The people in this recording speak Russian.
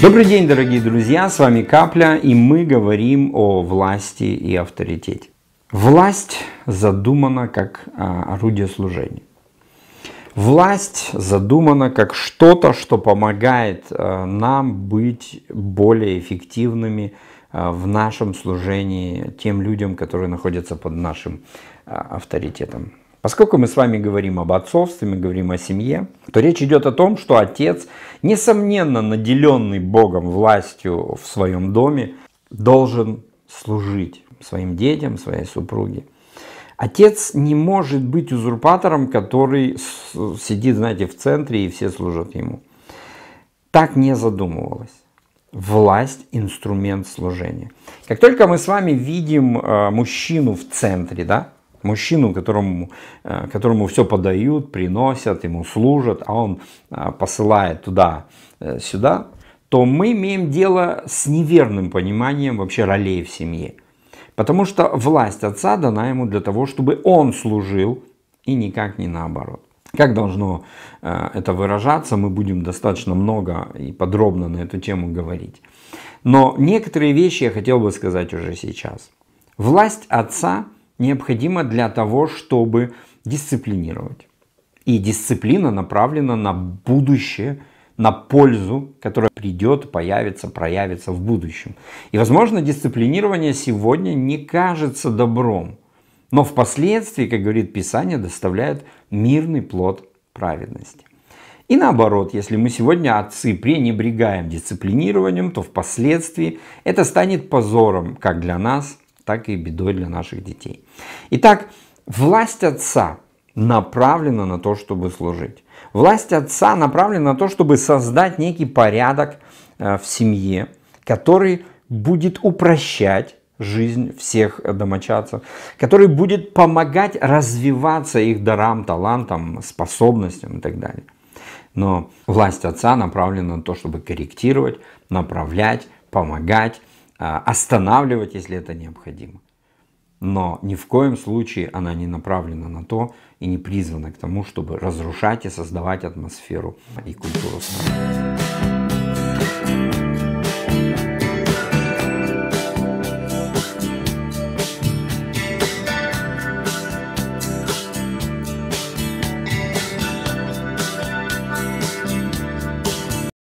Добрый день, дорогие друзья, с вами Капля, и мы говорим о власти и авторитете. Власть задумана как а, орудие служения. Власть задумана как что-то, что помогает а, нам быть более эффективными а, в нашем служении тем людям, которые находятся под нашим авторитетом. Поскольку мы с вами говорим об отцовстве, мы говорим о семье, то речь идет о том, что отец, несомненно наделенный Богом властью в своем доме, должен служить своим детям, своей супруге. Отец не может быть узурпатором, который сидит, знаете, в центре и все служат ему. Так не задумывалось. Власть – инструмент служения. Как только мы с вами видим э, мужчину в центре, да, Мужчину, которому, э, которому все подают, приносят, ему служат, а он э, посылает туда-сюда, э, то мы имеем дело с неверным пониманием вообще ролей в семье. Потому что власть отца дана ему для того, чтобы он служил, и никак не наоборот. Как должно это выражаться, мы будем достаточно много и подробно на эту тему говорить. Но некоторые вещи я хотел бы сказать уже сейчас. Власть отца – необходимо для того, чтобы дисциплинировать. И дисциплина направлена на будущее, на пользу, которая придет, появится, проявится в будущем. И, возможно, дисциплинирование сегодня не кажется добром, но впоследствии, как говорит Писание, доставляет мирный плод праведности. И наоборот, если мы сегодня отцы пренебрегаем дисциплинированием, то впоследствии это станет позором как для нас – так и бедой для наших детей. Итак, власть Отца направлена на то, чтобы служить. Власть Отца направлена на то, чтобы создать некий порядок э, в семье, который будет упрощать жизнь всех домочадцев, который будет помогать развиваться их дарам, талантам, способностям и так далее. Но власть отца направлена на то, чтобы корректировать, направлять, помогать, а, останавливать, если это необходимо. Но ни в коем случае она не направлена на то и не призвана к тому, чтобы разрушать и создавать атмосферу и культуру страны.